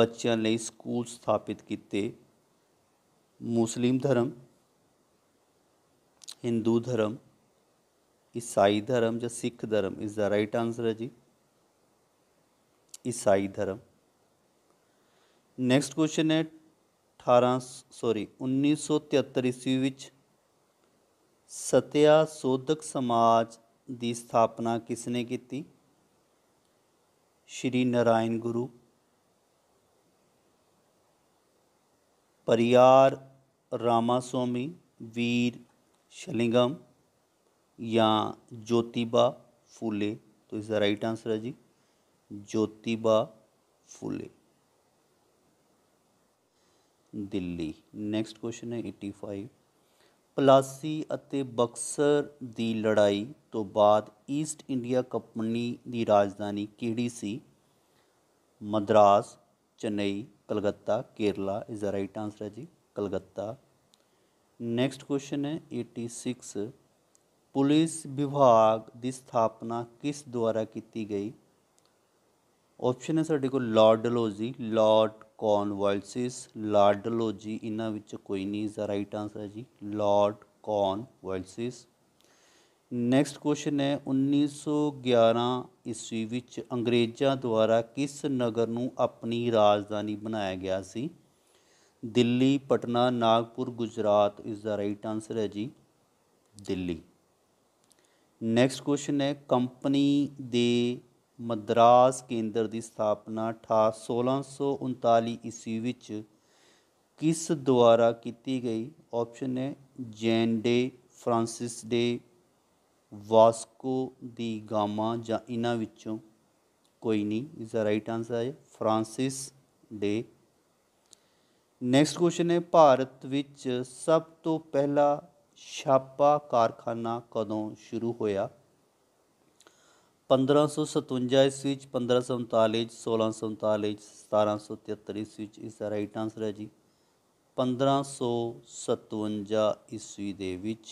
ਬੱਚਿਆਂ ਲਈ ਸਕੂਲ ਸਥਾਪਿਤ ਕੀਤੇ ਮੁਸਲਿਮ ਧਰਮ ਹਿੰਦੂ ਧਰਮ ਈਸਾਈ ਧਰਮ ਜਾਂ ਸਿੱਖ ਧਰਮ ਇਸ ਦਾ ਰਾਈਟ ਆਨਸਰ ਹੈ ਜੀ ਈਸਾਈ ਧਰਮ ਨੈਕਸਟ ਕੁਐਸਚਨ ਹੈ 18 ਸੌਰੀ 1973 ਈਸਵੀ ਵਿੱਚ सत्या ਸੋਧਕ समाज की स्थापना किसने की श्री नारायण गुरु ਗੁਰੂ परियार रामास्वामी वीर शलिंगम या ज्योतिबा फूले तो इसका राइट आंसर है जी ज्योतिबा फूले दिल्ली नेक्स्ट क्वेश्चन है एटी फाइव ਪਲਾਸੀ ਅਤੇ ਬਕਸਰ ਦੀ ਲੜਾਈ ਤੋਂ ਬਾਅਦ ਈਸਟ ਇੰਡੀਆ ਕੰਪਨੀ ਦੀ ਰਾਜਧਾਨੀ ਕਿਹੜੀ ਸੀ Madras Chennai Calcutta Kerala is the right answer ਹੈ ਜੀ ਕਲਕੱਤਾ ਨੈਕਸਟ ਕੁਐਸਚਨ ਹੈ 86 ਪੁਲਿਸ ਵਿਭਾਗ ਦੀ ਸਥਾਪਨਾ ਕਿਸ ਦੁਆਰਾ ਕੀਤੀ ਗਈ ਆਪਸ਼ਨ ਹੈ ਸਾਡੇ ਕੋਲ ਲਾਰਡ ਡਲੋਜ਼ੀ ਲਾਰਡ ਕੌਨਵੋਲਸਿਸ ਲਾਰਡਲੋਜੀ ਇਹਨਾਂ ਵਿੱਚ ਕੋਈ ਨਹੀਂ ਇਜ਼ ਦਾ ਰਾਈਟ ਆਨਸਰ ਹੈ ਜੀ ਲਾਰਡ ਕੌਨਵੋਲਸਿਸ ਨੈਕਸਟ ਕੁਐਸਚਨ ਹੈ 1911 ਈਸਵੀ ਵਿੱਚ ਅੰਗਰੇਜ਼ਾਂ ਦੁਆਰਾ ਕਿਸ ਨਗਰ ਨੂੰ ਆਪਣੀ ਰਾਜਧਾਨੀ ਬਣਾਇਆ ਗਿਆ ਸੀ ਦਿੱਲੀ ਪਟਨਾ ਨਾਗਪੁਰ ਗੁਜਰਾਤ ਇਸ ਦਾ ਰਾਈਟ ਆਨਸਰ ਹੈ ਜੀ ਦਿੱਲੀ ਨੈਕਸਟ ਕੁਐਸਚਨ ਹੈ ਕੰਪਨੀ ਦੇ ਮਦਰਾਸ ਕੇਂਦਰ ਦੀ ਸਥਾਪਨਾ 1639 ਈਸਵੀ ਵਿੱਚ ਕਿਸ ਦੁਆਰਾ ਕੀਤੀ ਗਈ ਆਪਸ਼ਨ ਹੈ ਜੈਨ ਡੇ Francis Day Vasco da Gama ਜਾਂ ਇਹਨਾਂ ਵਿੱਚੋਂ ਕੋਈ ਨਹੀਂ ਇਸ ਦਾ ਰਾਈਟ ਆਨਸਰ ਹੈ ਫ੍ਰਾਂਸਿਸ ਡੇ ਨੈਕਸਟ ਕੁਐਸਚਨ ਹੈ ਭਾਰਤ ਵਿੱਚ ਸਭ ਤੋਂ ਪਹਿਲਾ ਛਾਪਾ ਕਾਰਖਾਨਾ ਕਦੋਂ ਸ਼ੁਰੂ ਹੋਇਆ 1557 ईस्वी 1539 1639 1773 ਈਸਵੀ ਇਸ ਦਾ ਰਾਈਟ ਆਨਸਰ ਹੈ ਜੀ 1557 ਈਸਵੀ ਦੇ ਵਿੱਚ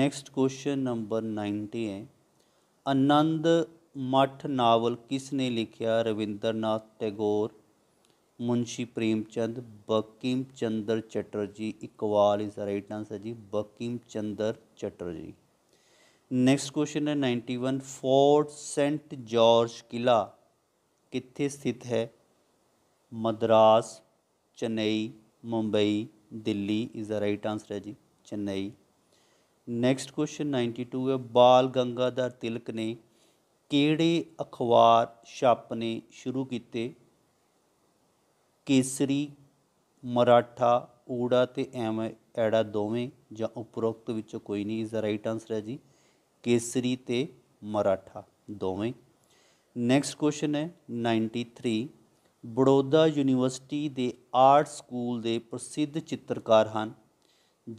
ਨੈਕਸਟ ਕੁਐਸਚਨ ਨੰਬਰ 90 ਹੈ ਆਨੰਦ ਮਠ ਨਾਵਲ ਕਿਸ ਨੇ ਲਿਖਿਆ ਰਵਿੰਦਰਨਾਥ ਟੈਗੋਰ ਮੁਨਸ਼ੀ ਪ੍ਰੇਮਚੰਦ ਬਕੀਮ ਚੰਦਰ ਚਟਰਜੀ ਇਕਵਾਲ ਇਸ ਰਾਈਟ ਆਨਸਰ ਜੀ ਬਕੀਮ ਚੰਦਰ ਚਟਰਜੀ ਨੈਕਸਟ ਕੁਐਸਚਨ ਹੈ 91 ਫੋਰਟ ਸੈਂਟ ਜਾਰਜ ਕਿਲਾ ਕਿੱਥੇ ਸਥਿਤ ਹੈ Madras Chennai Mumbai Delhi is the right answer ਹੈ ਜੀ ਚੇਨਈ ਨੈਕਸਟ ਕੁਐਸਚਨ 92 ਹੈ ਬਾਲ ਗੰਗਾਧਰ ਤਿਲਕ ਨੇ ਕਿਹੜੇ ਅਖਬਾਰ ਛਾਪਨੇ ਸ਼ੁਰੂ ਕੀਤੇ ਕੇਸਰੀ ਮਰਾਠਾ ਊੜਾ ਤੇ ਐਮ ਐੜਾ ਦੋਵੇਂ ਜਾਂ ਉਪਰੋਕਤ ਵਿੱਚੋਂ ਕੋਈ ਨਹੀਂ ਇਜ਼ ਦਾ ਰਾਈਟ ਆਨਸਰ ਹੈ ਜੀ ਕੇਸਰੀ ਤੇ ਮਰਾਠਾ ਦੋਵੇਂ ਨੈਕਸਟ ਕੁਐਸਚਨ ਹੈ 93 ਬੜੋਦਾ ਯੂਨੀਵਰਸਿਟੀ ਦੇ ਆਰਟ ਸਕੂਲ ਦੇ ਪ੍ਰਸਿੱਧ ਚਿੱਤਰਕਾਰ ਹਨ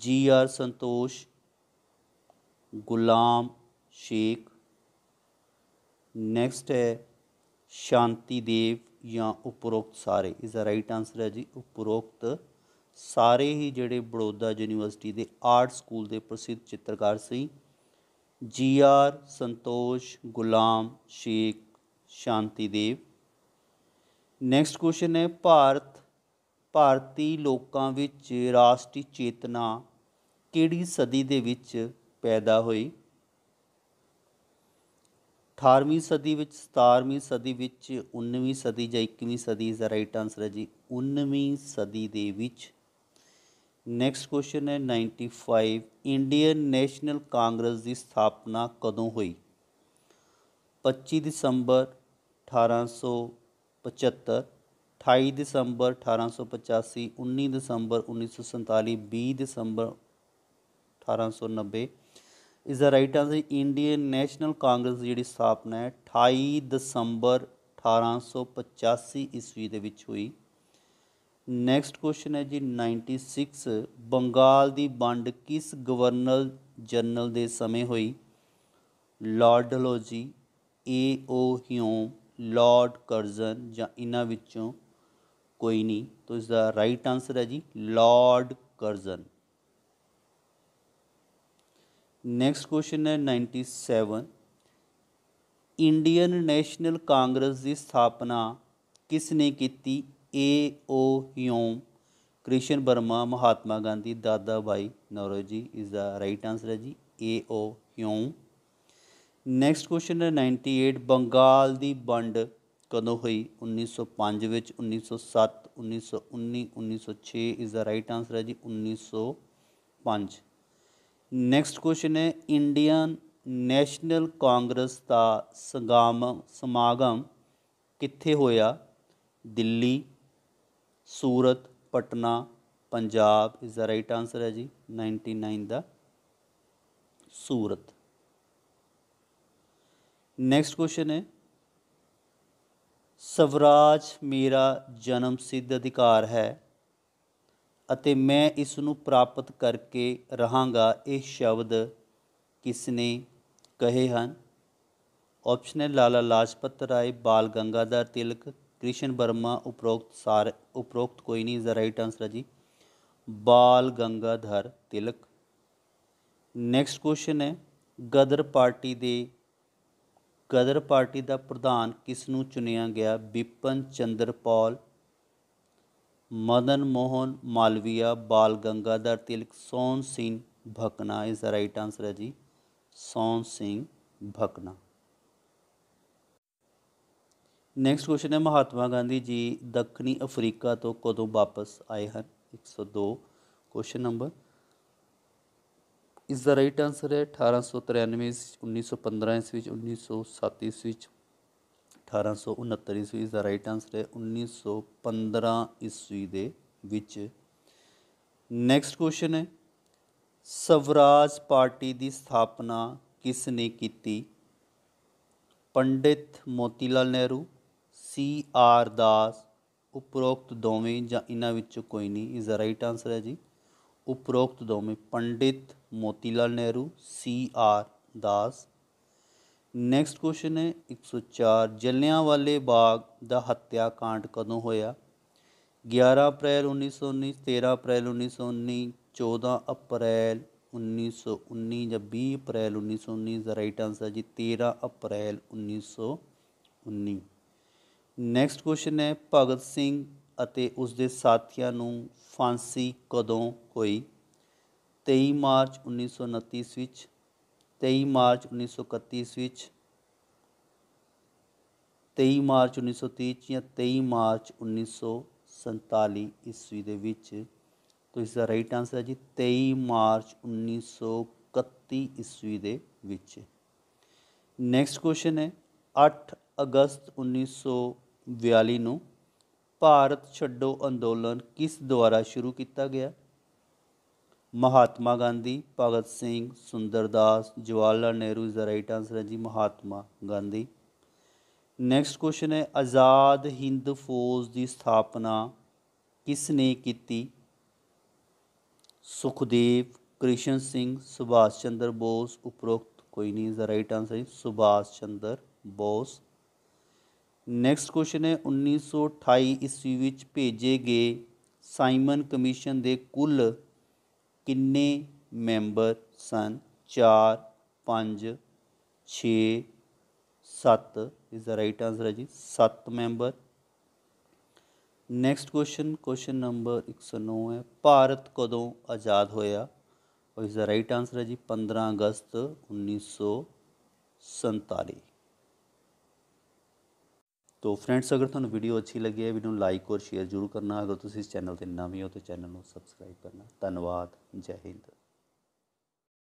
G R Santosh Gulam Sheikh next ਹੈ ਸ਼ਾਂਤੀ ਦੇਵ ਜਾਂ ਉਪਰੋਕਤ ਸਾਰੇ ਇਸ ਦਾ ਰਾਈਟ ਆਨਸਰ ਹੈ ਜੀ ਉਪਰੋਕਤ ਸਾਰੇ ਹੀ ਜਿਹੜੇ ਬੜੋਦਾ ਯੂਨੀਵਰਸਿਟੀ ਦੇ ਆਰਟ ਸਕੂਲ ਦੇ ਪ੍ਰਸਿੱਧ ਚਿੱਤਰਕਾਰ ਸੀ G R Santosh Gulam Sheikh Shantidev next question ਹੈ ਭਾਰਤ ਭਾਰਤੀ ਲੋਕਾਂ ਵਿੱਚ ਰਾਸ਼ਟਰੀ ਚੇਤਨਾ ਕਿਹੜੀ ਸਦੀ ਦੇ ਵਿੱਚ ਪੈਦਾ ਹੋਈ 18ਵੀਂ ਸਦੀ ਵਿੱਚ 17ਵੀਂ ਸਦੀ ਵਿੱਚ 19ਵੀਂ ਸਦੀ ਜਾਂ 21ਵੀਂ ਸਦੀ ਇਸ ਦਾ ਰਾਈਟ ਆਨਸਰ ਹੈ ਜੀ 19ਵੀਂ ਸਦੀ ਦੇ ਵਿੱਚ ਨੈਕਸਟ ਕੁਐਸਚਨ ਹੈ 95 ਇੰਡੀਅਨ ਨੈਸ਼ਨਲ ਕਾਂਗਰਸ ਦੀ ਸਥਾਪਨਾ ਕਦੋਂ ਹੋਈ 25 ਦਸੰਬਰ 1875 28 ਦਸੰਬਰ 1885 19 ਦਸੰਬਰ 1947 20 ਦਸੰਬਰ 1890 ਇਸ ਦਾ right answer Indian National Congress ਜਿਹੜੀ ਸਥਾਪਨਾ ਹੈ 28 ਦਸੰਬਰ 1885 ਈਸਵੀ ਦੇ ਵਿੱਚ ਹੋਈ ਨੈਕਸਟ ਕੁਐਸਚਨ ਹੈ ਜੀ 96 ਬੰਗਾਲ ਦੀ ਵੰਡ ਕਿਸ ਗਵਰਨਰ ਜਨਰਲ ਦੇ ਸਮੇਂ ਹੋਈ Lord Dalhousie A O Hume Lord Curzon ਜਾਂ ਇਹਨਾਂ ਵਿੱਚੋਂ ਕੋਈ ਨਹੀਂ ਤਾਂ ਇਸ ਦਾ ਰਾਈਟ ਆਨਸਰ ਹੈ ਜੀ ਲਾਰਡ ਕਰਜ਼ਨ ਨੈਕਸਟ ਕੁਐਸਚਨ ਹੈ 97 ਇੰਡੀਅਨ ਨੈਸ਼ਨਲ ਕਾਂਗਰਸ ਦੀ ਸਥਾਪਨਾ ਕਿਸ ਨੇ ਕੀਤੀ A O Hume Krishna Varma Mahatma Gandhi Dadabhai Naoroji is the right answer ਹੈ ਜੀ ਏ ਓ ਹਿਓਮ ਨੈਕਸਟ ਕੁਐਸਚਨ ਹੈ 98 ਬੰਗਾਲ ਦੀ ਵੰਡ ਕਦੋਂ ਹੋਈ 1905 ਵਿੱਚ 1907 1919 1906 ਇਜ਼ ਦਾ ਰਾਈਟ ਆਨਸਰ ਹੈ ਜੀ 1905 ਨੈਕਸਟ ਕੁਐਸਚਨ ਹੈ ਇੰਡੀਅਨ ਨੈਸ਼ਨਲ ਕਾਂਗਰਸ ਦਾ ਸੰਗਾਮ ਸਮਾਗਮ ਕਿੱਥੇ ਹੋਇਆ ਦਿੱਲੀ ਸੂਰਤ ਪਟਨਾ ਪੰਜਾਬ ਇਸ ਦਾ ਰਾਈਟ ਆਨਸਰ ਹੈ ਜੀ 99 ਦਾ ਸੂਰਤ ਨੈਕਸਟ ਕੁਐਸਚਨ ਹੈ ਸਵਰਾਜ ਮੇਰਾ ਜਨਮ ਸਿੱਧ ਅਧਿਕਾਰ ਹੈ ਅਤੇ ਮੈਂ ਇਸ ਨੂੰ ਪ੍ਰਾਪਤ ਕਰਕੇ ਰਹਾਂਗਾ ਇਹ ਸ਼ਬਦ ਕਿਸ ਨੇ ਕਹੇ ਹਨ ਆਪਸ਼ਨ ਹੈ ਲਾਲਾ ਲਾਜਪਤ ਰਾਏ ਬਾਲ ਗੰਗਾਧਰ ਤਿਲਕ कृष्ण वर्मा उपरोक्त सार उपरोक्त कोई नहीं इज द राइट आंसर है जी बाल गंगाधर तिलक ਨੈਕਸਟ ਕੁਐਸਚਨ ਹੈ ਗਦਰ ਪਾਰਟੀ ਦੇ ਗਦਰ ਪਾਰਟੀ ਦਾ ਪ੍ਰਧਾਨ ਕਿਸ ਨੂੰ ਚੁਣਿਆ ਗਿਆ ਵਿਪਨ ਚੰਦਰ ਪੌਲ ਮਦਨ ਮੋਹਨ ਮਾਲਵੀਆ ਬਾਲ ਗੰਗਾਧਰ ਤਿਲਕ ਸੋਨ ਸਿੰਘ ਭਕਨਾ ਇਸ ਦਾ ਰਾਈਟ ਆਨਸਰ ਹੈ ਜੀ ਸੋਨ ਸਿੰਘ ਭਕਨਾ ਨੈਕਸਟ ਕੁਐਸਚਨ ਹੈ ਮਹਾਤਮਾ ਗਾਂਧੀ ਜੀ ਦੱਖਣੀ ਅਫਰੀਕਾ ਤੋਂ ਕਦੋਂ ਵਾਪਸ ਆਏ ਹਨ 102 ਕੁਐਸਚਨ ਨੰਬਰ ਇਸ ਦਾ ਰਾਈਟ ਆਨਸਰ ਹੈ 1893 ਇਸ 1915 ਇਸ ਵਿੱਚ 1907 ਇਸ ਵਿੱਚ 1869 ਇਸ ਵਿੱਚ ਦਾ ਰਾਈਟ ਆਨਸਰ ਹੈ 1915 ਵਿੱਚ ਦੇ ਵਿੱਚ ਨੈਕਸਟ ਕੁਐਸਚਨ ਹੈ ਸਵਰਾਜ ਪਾਰਟੀ ਦੀ ਸਥਾਪਨਾ ਕਿਸ ਨੇ ਕੀਤੀ ਪੰਡਿਤ ਮੋਤੀਲਾਲ ਨਹਿਰੂ ਸੀ ਆਰ ਦਾਸ ਉਪਰੋਕਤ ਦੋਵੇਂ ਜਾਂ ਇਹਨਾਂ ਵਿੱਚੋਂ ਕੋਈ ਨਹੀਂ ਇਜ਼ ਦਾ ਰਾਈਟ ਆਨਸਰ ਹੈ ਜੀ ਉਪਰੋਕਤ ਦੋਵੇਂ Pandit Motilal Nehru C R Das next question ਹੈ 104 ਜਲਿਆਂਵਾਲੇ ਬਾਗ ਦਾ ਹੱਤਿਆਕਾਂਡ ਕਦੋਂ ਹੋਇਆ 11 ਅਪ੍ਰੈਲ 1919 13 ਅਪ੍ਰੈਲ 1919 14 ਅਪ੍ਰੈਲ 1919 ਜਾਂ 20 ਅਪ੍ਰੈਲ 1919 ਦਾ ਰਾਈਟ ਆਨਸਰ ਜੀ 13 ਅਪ੍ਰੈਲ 1919 ਨੈਕਸਟ ਕੁਐਸਚਨ ਹੈ ਭਗਤ ਸਿੰਘ ਅਤੇ ਉਸ ਦੇ ਸਾਥੀਆਂ ਨੂੰ ਫਾਂਸੀ ਕਦੋਂ ਹੋਈ 23 ਮਾਰਚ 1929 ਈਸਵੀ ਵਿੱਚ 23 ਮਾਰਚ 1931 ਈਸਵੀ ਵਿੱਚ 23 ਮਾਰਚ 1930 ਜਾਂ 23 ਮਾਰਚ 1947 ਈਸਵੀ ਦੇ ਵਿੱਚ ਤੋ ਇਸ ਦਾ ਰਾਈਟ ਆਨਸਰ ਹੈ ਜੀ 23 ਮਾਰਚ 1931 ਈਸਵੀ ਦੇ ਵਿੱਚ ਨੈਕਸਟ ਕੁਐਸਚਨ ਹੈ 8 अगस्त उन्नीस सौ बयाली भारत छोड़ो अंदोलन किस द्वारा शुरू किया गया Mahatma Gandhi Bhagat Singh Sundardas Jawahar Lal Nehru is the right answer है जी महात्मा गांधी नैक्सट क्वेश्चन है आज़ाद हिंद फौज की स्थापना किसने की सुखदेव कृष्ण सिंह सुभाष चंद्र बोस उपरोक्त कोई नहीं इज़ द राइट आंसर है सुभाष चंद्र बोस ਨੈਕਸਟ ਕੁਐਸਚਨ ਹੈ 1928 ਈਸਵੀ ਵਿੱਚ ਭੇਜੇ ਗਏ ਸਾਈਮਨ ਕਮਿਸ਼ਨ ਦੇ ਕੁੱਲ ਕਿੰਨੇ ਮੈਂਬਰ ਸਨ 4 5 6 7 ਇਸ ਦਾ ਰਾਈਟ ਆਨਸਰ ਹੈ ਜੀ 7 member next question question number 109 ਹੈ ਭਾਰਤ ਕਦੋਂ ਆਜ਼ਾਦ ਹੋਇਆ ਇਸ ਦਾ ਰਾਈਟ ਆਨਸਰ ਹੈ ਜੀ 15 ਅਗਸਤ 1947 ਤੋ ਫਰੈਂਡਸ ਅਗਰ ਤੁਹਾਨੂੰ ਵੀਡੀਓ ਅੱਛੀ ਲੱਗੀ ਹੈ ਵੀਡੀਓ ਨੂੰ ਲਾਈਕ ਔਰ ਸ਼ੇਅਰ ਜ਼ਰੂਰ ਕਰਨਾ ਅਗਰ ਤੁਸੀਂ ਇਸ ਚੈਨਲ ਤੇ ਨਵੇਂ ਹੋ ਤਾਂ ਚੈਨਲ ਨੂੰ ਸਬਸਕ੍ਰਾਈਬ ਕਰਨਾ ਧੰਨਵਾਦ ਜੈ ਹਿੰਦ